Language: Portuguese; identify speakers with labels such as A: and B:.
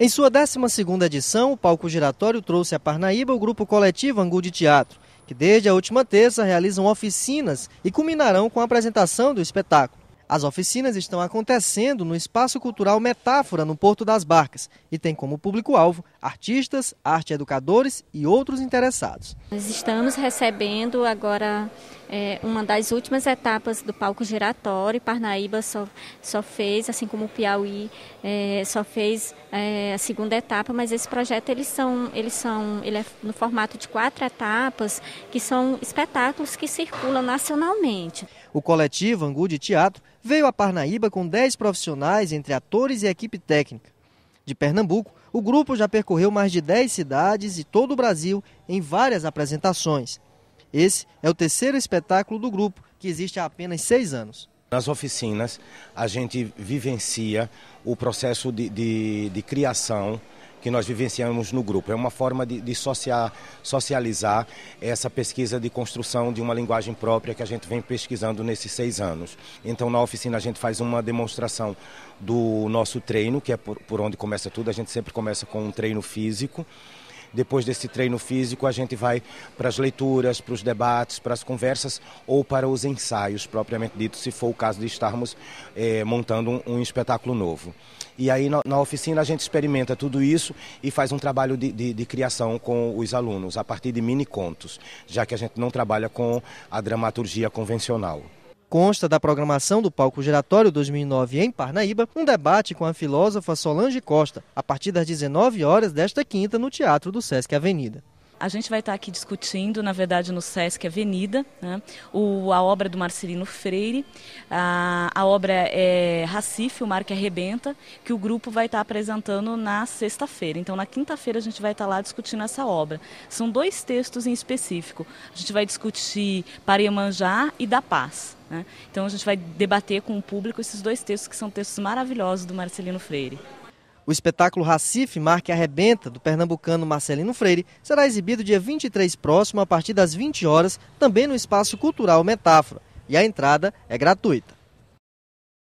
A: Em sua 12 edição, o Palco Giratório trouxe a Parnaíba o grupo coletivo Angu de Teatro, que desde a última terça realizam oficinas e culminarão com a apresentação do espetáculo. As oficinas estão acontecendo no Espaço Cultural Metáfora, no Porto das Barcas, e tem como público-alvo artistas, arte educadores e outros interessados.
B: Nós estamos recebendo agora é, uma das últimas etapas do palco giratório. Parnaíba só, só fez, assim como o Piauí é, só fez é, a segunda etapa, mas esse projeto eles são, eles são, ele é no formato de quatro etapas, que são espetáculos que circulam nacionalmente.
A: O coletivo Angu de Teatro veio a Parnaíba com 10 profissionais, entre atores e equipe técnica. De Pernambuco, o grupo já percorreu mais de 10 cidades e todo o Brasil em várias apresentações. Esse é o terceiro espetáculo do grupo, que existe há apenas seis anos.
C: Nas oficinas, a gente vivencia o processo de, de, de criação que nós vivenciamos no grupo. É uma forma de, de social, socializar essa pesquisa de construção de uma linguagem própria que a gente vem pesquisando nesses seis anos. Então, na oficina, a gente faz uma demonstração do nosso treino, que é por, por onde começa tudo. A gente sempre começa com um treino físico. Depois desse treino físico, a gente vai para as leituras, para os debates, para as conversas ou para os ensaios, propriamente dito, se for o caso de estarmos é, montando um, um, espetáculo novo. E aí, na, na, oficina, a gente experimenta tudo isso e faz um trabalho de, de, de criação com os alunos, a partir de mini contos, já que a gente não trabalha com a dramaturgia convencional consta da programação
A: do Palco Giratório 2009 em Parnaíba um debate com a filósofa Solange Costa, a partir das 19 horas desta quinta no Teatro do Sesc Avenida.
D: A gente vai estar aqui discutindo, na verdade, no Sesc Avenida, né, o, a obra do Marcelino Freire, a, a obra é Racife, o Mar que Arrebenta, que o grupo vai estar apresentando na sexta-feira. Então, na quinta-feira, a gente vai estar lá discutindo essa obra. São dois textos em específico. A gente vai discutir Paremanjá e Da Paz. Né? Então, a gente vai debater com o público esses dois textos, que são textos maravilhosos do Marcelino Freire.
A: O espetáculo Racife Marque Arrebenta, do pernambucano Marcelino Freire, será exibido dia 23 próximo, a partir das 20 horas, também no Espaço Cultural Metáfora. E a entrada é gratuita.